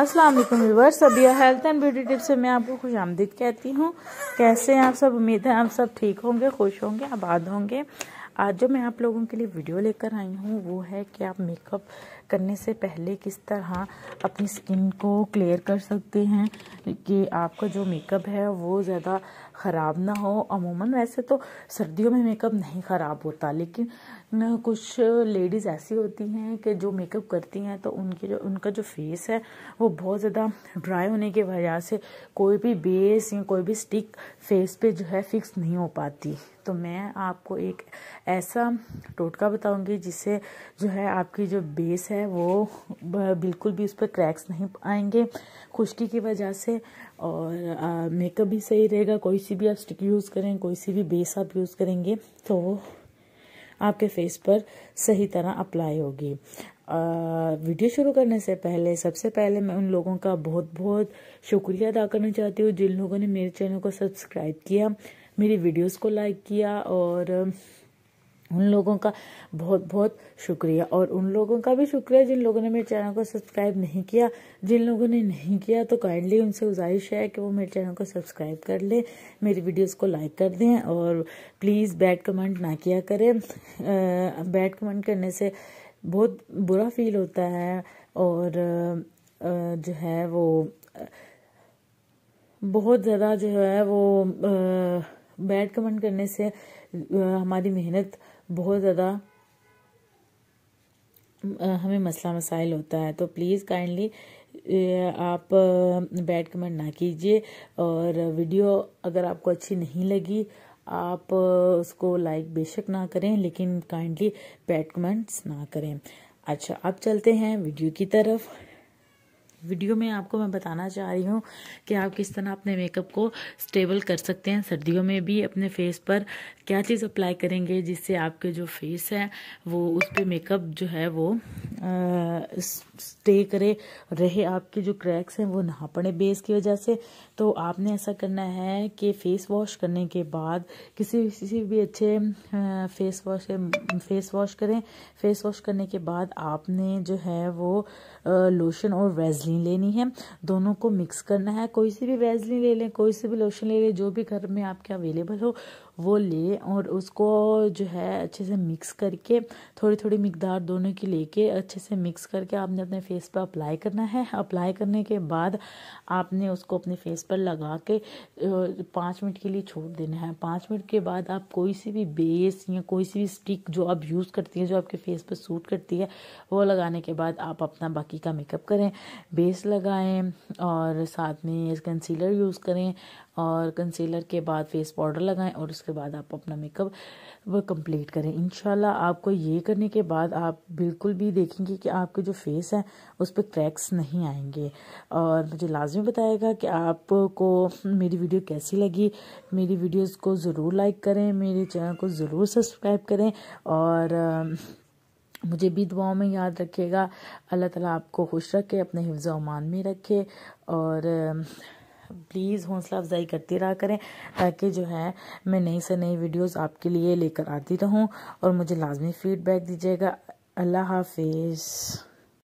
अस्सलाम वालेकुम अभी हेल्थ एंड ब्यूटी टिप्स से मैं आपको खुश आमदीद कहती हूँ कैसे हैं आप सब उम्मीद है आप सब ठीक होंगे खुश होंगे आबाद होंगे आज जो मैं आप लोगों के लिए वीडियो लेकर आई हूँ वो है कि आप मेकअप करने से पहले किस तरह अपनी स्किन को क्लियर कर सकते हैं कि आपका जो मेकअप है वो ज़्यादा ख़राब ना हो अमूमन वैसे तो सर्दियों में मेकअप नहीं ख़राब होता लेकिन कुछ लेडीज़ ऐसी होती हैं कि जो मेकअप करती हैं तो उनकी जो उनका जो फेस है वो बहुत ज़्यादा ड्राई होने की वजह से कोई भी बेस या कोई भी स्टिक फेस पे जो है फिक्स नहीं हो पाती तो मैं आपको एक ऐसा टोटका बताऊंगी जिससे जो है आपकी जो बेस है वो बिल्कुल भी उस पर क्रैक्स नहीं आएंगे खुश्की की वजह से और मेकअप भी सही रहेगा कोई सी भी आप स्टिक यूज़ करें कोई सी भी बेस आप यूज़ करेंगे तो आपके फेस पर सही तरह अप्लाई होगी वीडियो शुरू करने से पहले सबसे पहले मैं उन लोगों का बहुत बहुत शुक्रिया अदा करना चाहती हूँ जिन लोगों ने मेरे चैनल को सब्सक्राइब किया मेरी वीडियोस को लाइक किया और उन लोगों का बहुत बहुत शुक्रिया और उन लोगों का भी शुक्रिया जिन लोगों ने मेरे चैनल को सब्सक्राइब नहीं किया जिन लोगों ने नहीं किया तो काइंडली उनसे गुजारिश है कि वो मेरे चैनल को सब्सक्राइब कर लें मेरी वीडियोस को लाइक कर दें और प्लीज़ बैड कमेंट ना किया करें बैड कमेंट करने से बहुत बुरा फील होता है और आ, जो है वो बहुत ज़्यादा जो है वो आ, बैड कमेंट करने से हमारी मेहनत बहुत ज़्यादा हमें मसला मसाइल होता है तो प्लीज़ काइंडली आप बैड कमेंट ना कीजिए और वीडियो अगर आपको अच्छी नहीं लगी आप उसको लाइक बेशक ना करें लेकिन काइंडली बैड कमेंट्स ना करें अच्छा अब चलते हैं वीडियो की तरफ वीडियो में आपको मैं बताना चाह रही हूँ कि आप किस तरह अपने मेकअप को स्टेबल कर सकते हैं सर्दियों में भी अपने फेस पर क्या चीज़ अप्लाई करेंगे जिससे आपके जो फेस है वो उस पर मेकअप जो है वो आ, स्टे करे रहे आपके जो क्रैक्स हैं वो ना पड़े बेस की वजह से तो आपने ऐसा करना है कि फेस वॉश करने के बाद किसी किसी भी अच्छे फेस वॉश फेस वॉश करें फेस वॉश करने के बाद आपने जो है वो लोशन और वैजलिन लेनी है दोनों को मिक्स करना है कोई सी भी वैजलिन ले लें कोई सी भी लोशन ले लें जो भी घर में आपके अवेलेबल हो वो ले और उसको जो है अच्छे से मिक्स करके थोड़ी थोड़ी मकदार दोनों की लेके अच्छे से मिक्स करके आपने अपने फेस पर अप्लाई करना है अप्लाई करने के बाद आपने उसको अपने फेस पर लगा के पाँच मिनट के लिए छोड़ देना है पाँच मिनट के बाद आप कोई सी भी बेस या कोई सी भी स्टिक जो आप यूज़ करती हैं जो आपके फेस पर सूट करती है वो लगाने के बाद आप अपना बाकी का मेकअप करें बेस लगाएं और साथ में कंसीलर यूज़ करें और कंसीलर के बाद फेस पाउडर लगाएं और उसके बाद आप अपना मेकअप कंप्लीट करें इनशाला आपको ये करने के बाद आप बिल्कुल भी देखेंगे कि आपके आपकी जो फेस है उस पर क्रैक्स नहीं आएंगे और मुझे लाजमी बताएगा कि आपको मेरी वीडियो कैसी लगी मेरी वीडियोस को ज़रूर लाइक करें मेरे चैनल को ज़रूर सब्सक्राइब करें और मुझे भी दुआओं में याद रखिएगा अल्लाह ताला आपको खुश रखे अपने हिफ्ज़ अमान में रखे और प्लीज़ हौसला अफजाई करती रहा करें ताकि जो है मैं नई से नई वीडियोस आपके लिए लेकर आती रहूं और मुझे लाजमी फीडबैक दीजिएगा अल्लाह हाफिज़